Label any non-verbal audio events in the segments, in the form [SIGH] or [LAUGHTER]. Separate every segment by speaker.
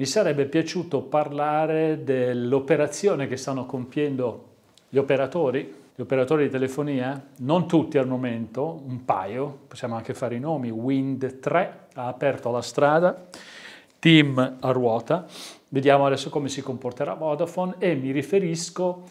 Speaker 1: mi sarebbe piaciuto parlare dell'operazione che stanno compiendo gli operatori, gli operatori di telefonia, non tutti al momento, un paio, possiamo anche fare i nomi, Wind 3 ha aperto la strada, Team a ruota, vediamo adesso come si comporterà Vodafone e mi riferisco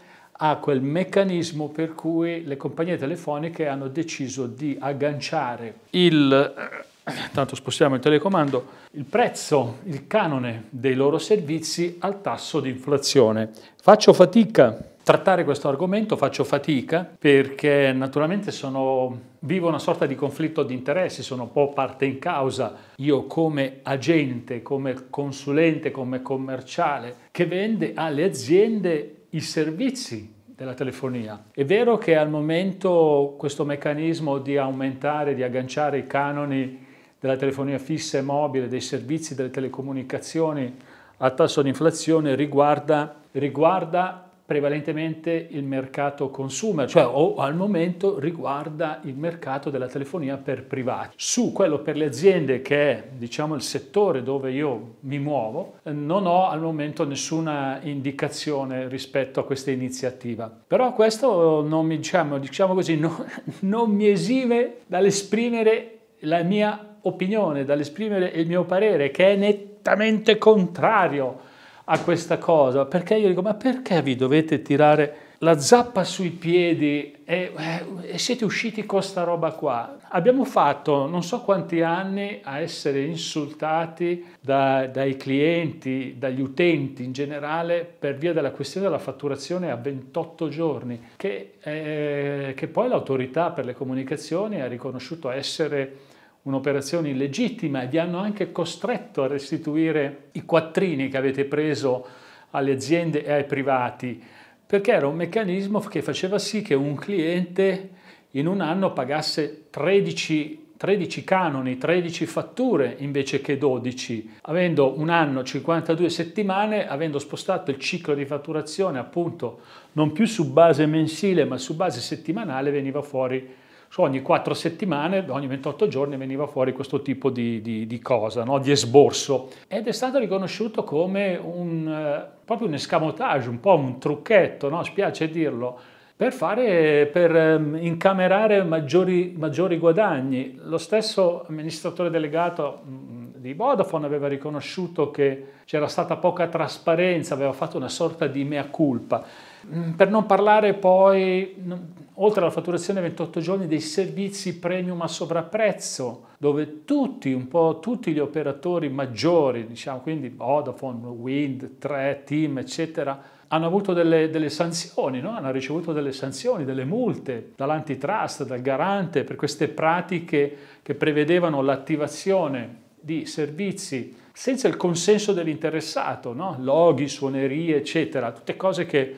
Speaker 1: a quel meccanismo per cui le compagnie telefoniche hanno deciso di agganciare il tanto spostiamo il telecomando, il prezzo, il canone dei loro servizi al tasso di inflazione. Faccio fatica a trattare questo argomento, faccio fatica perché naturalmente sono, vivo una sorta di conflitto di interessi, sono un po' parte in causa. Io come agente, come consulente, come commerciale che vende alle aziende i servizi della telefonia. È vero che al momento questo meccanismo di aumentare, di agganciare i canoni della telefonia fissa e mobile, dei servizi, delle telecomunicazioni a tasso di inflazione riguarda, riguarda prevalentemente il mercato consumer, cioè o al momento riguarda il mercato della telefonia per privati. Su quello per le aziende che è diciamo il settore dove io mi muovo, non ho al momento nessuna indicazione rispetto a questa iniziativa. Però questo non mi diciamo, diciamo così, [LAUGHS] non, non mi esime dall'esprimere la mia opinione, dall'esprimere il mio parere che è nettamente contrario a questa cosa, perché io dico ma perché vi dovete tirare la zappa sui piedi e, eh, e siete usciti con questa roba qua? Abbiamo fatto non so quanti anni a essere insultati da, dai clienti, dagli utenti in generale per via della questione della fatturazione a 28 giorni, che, eh, che poi l'autorità per le comunicazioni ha riconosciuto essere un'operazione illegittima e vi hanno anche costretto a restituire i quattrini che avete preso alle aziende e ai privati, perché era un meccanismo che faceva sì che un cliente in un anno pagasse 13 13 canoni, 13 fatture invece che 12, avendo un anno 52 settimane, avendo spostato il ciclo di fatturazione appunto non più su base mensile ma su base settimanale veniva fuori su ogni quattro settimane, ogni 28 giorni veniva fuori questo tipo di, di, di cosa, no? di esborso. Ed è stato riconosciuto come un, eh, proprio un escamotage, un po' un trucchetto, no? spiace dirlo, per, fare, per ehm, incamerare maggiori, maggiori guadagni. Lo stesso amministratore delegato mm, di Vodafone aveva riconosciuto che c'era stata poca trasparenza, aveva fatto una sorta di mea culpa. Mm, per non parlare poi, mm, oltre alla fatturazione 28 giorni, dei servizi premium a sovrapprezzo, dove tutti, un po' tutti gli operatori maggiori, diciamo quindi Vodafone, Wind, 3, Team, eccetera, hanno avuto delle, delle sanzioni, no? hanno ricevuto delle sanzioni, delle multe dall'antitrust, dal garante per queste pratiche che prevedevano l'attivazione di servizi senza il consenso dell'interessato, no? loghi, suonerie, eccetera, tutte cose che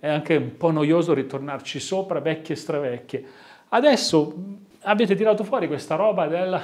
Speaker 1: è anche un po' noioso ritornarci sopra, vecchie e stravecchie. Adesso avete tirato fuori questa roba della,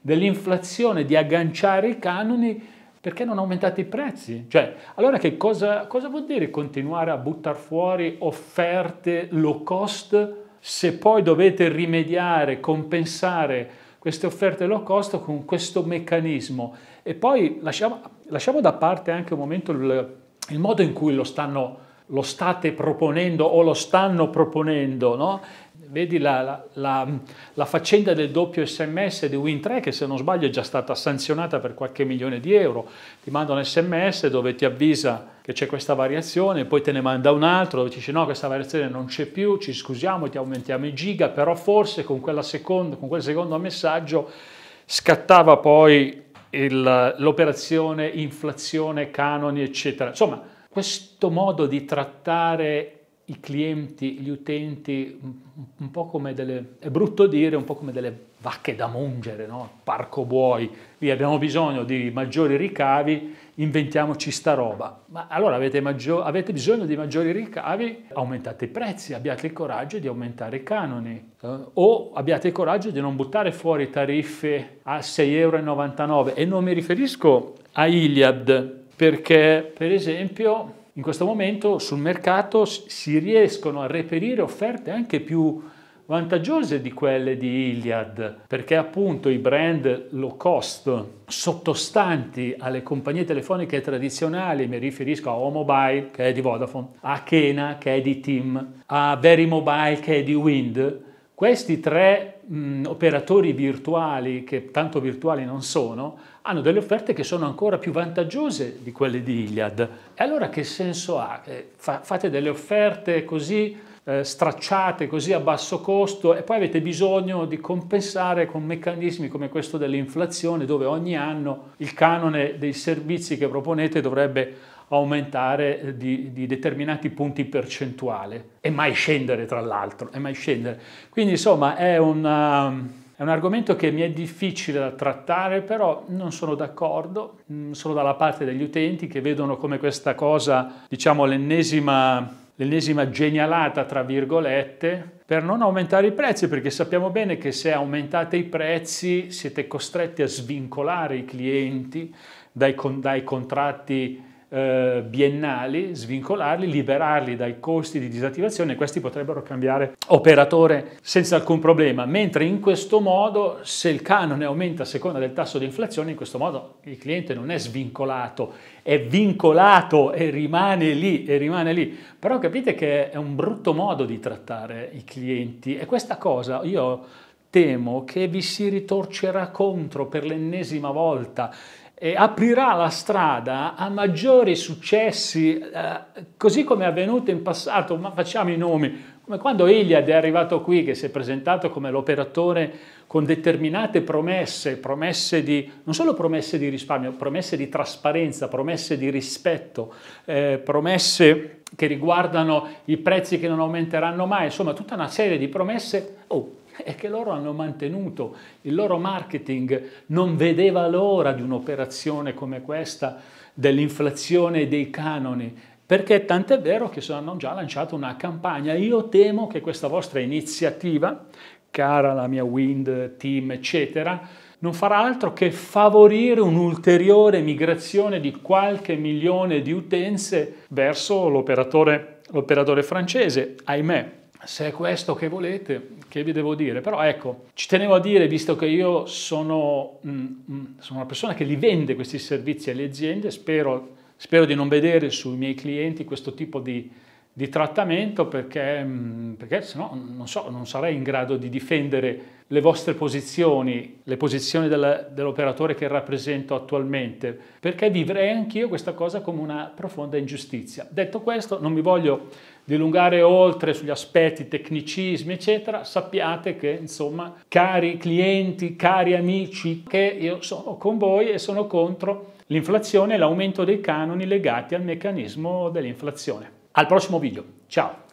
Speaker 1: dell'inflazione, di agganciare i canoni, perché non aumentate i prezzi? Cioè, allora che cosa, cosa vuol dire continuare a buttare fuori offerte low cost se poi dovete rimediare, compensare queste offerte low cost con questo meccanismo. E poi lasciamo, lasciamo da parte anche un momento il, il modo in cui lo stanno lo state proponendo o lo stanno proponendo, no? Vedi la, la, la, la, faccenda del doppio sms di Win3 che se non sbaglio è già stata sanzionata per qualche milione di euro. Ti manda un sms dove ti avvisa che c'è questa variazione, poi te ne manda un altro dove ti dice no questa variazione non c'è più, ci scusiamo, ti aumentiamo i giga, però forse con, seconda, con quel secondo messaggio scattava poi l'operazione inflazione, canoni eccetera. Insomma questo modo di trattare i clienti, gli utenti, un po' come delle, è brutto dire, un po' come delle vacche da mungere, no? parco buoi, lì abbiamo bisogno di maggiori ricavi, inventiamoci sta roba. Ma allora avete, maggio, avete bisogno di maggiori ricavi, aumentate i prezzi, abbiate il coraggio di aumentare i canoni eh, o abbiate il coraggio di non buttare fuori tariffe a 6,99 euro e non mi riferisco a Iliad perché per esempio in questo momento sul mercato si riescono a reperire offerte anche più vantaggiose di quelle di Iliad, perché appunto i brand low cost sottostanti alle compagnie telefoniche tradizionali, mi riferisco a o che è di Vodafone, a Kena che è di Tim, a Verimobile che è di Wind, questi tre mh, operatori virtuali, che tanto virtuali non sono, hanno delle offerte che sono ancora più vantaggiose di quelle di Iliad. E allora che senso ha? Eh, fa, fate delle offerte così eh, stracciate, così a basso costo e poi avete bisogno di compensare con meccanismi come questo dell'inflazione dove ogni anno il canone dei servizi che proponete dovrebbe aumentare eh, di, di determinati punti percentuale e mai scendere tra l'altro, e mai scendere. Quindi insomma è una... Um, è un argomento che mi è difficile da trattare, però non sono d'accordo, mm, sono dalla parte degli utenti che vedono come questa cosa, diciamo, l'ennesima, l'ennesima genialata, tra virgolette, per non aumentare i prezzi, perché sappiamo bene che se aumentate i prezzi siete costretti a svincolare i clienti dai, dai contratti eh, biennali, svincolarli, liberarli dai costi di disattivazione, questi potrebbero cambiare operatore senza alcun problema, mentre in questo modo se il canone aumenta a seconda del tasso di inflazione, in questo modo il cliente non è svincolato, è vincolato e rimane lì e rimane lì. Però capite che è un brutto modo di trattare i clienti e questa cosa io temo che vi si ritorcerà contro per l'ennesima volta eh, aprirà la strada a maggiori successi, eh, così come è avvenuto in passato, ma facciamo i nomi, come quando Iliad è arrivato qui, che si è presentato come l'operatore con determinate promesse, promesse di, non solo promesse di risparmio, promesse di trasparenza, promesse di rispetto, eh, promesse che riguardano i prezzi che non aumenteranno mai, insomma tutta una serie di promesse. Oh, [LAUGHS] è che loro hanno mantenuto il loro marketing, non vedeva l'ora di un'operazione come questa dell'inflazione dei canoni, perché tant'è vero che hanno già lanciato una campagna. Io temo che questa vostra iniziativa, cara la mia Wind Team, eccetera, non farà altro che favorire un'ulteriore migrazione di qualche milione di utenze verso l'operatore francese, ahimè se è questo che volete, che vi devo dire? Però ecco, ci tenevo a dire, visto che io sono, mm, mm, sono una persona che li vende questi servizi alle aziende, spero, spero, di non vedere sui miei clienti questo tipo di, di trattamento perché, mm, perché sennò non, so, non sarei in grado di difendere le vostre posizioni, le posizioni della, dell'operatore che rappresento attualmente, perché vivrei anch'io questa cosa come una profonda ingiustizia. Detto questo, non mi voglio dilungare oltre sugli aspetti, tecnicismi, eccetera, sappiate che, insomma, cari clienti, cari amici, che io sono con voi e sono contro l'inflazione e l'aumento dei canoni legati al meccanismo dell'inflazione. Al prossimo video, ciao!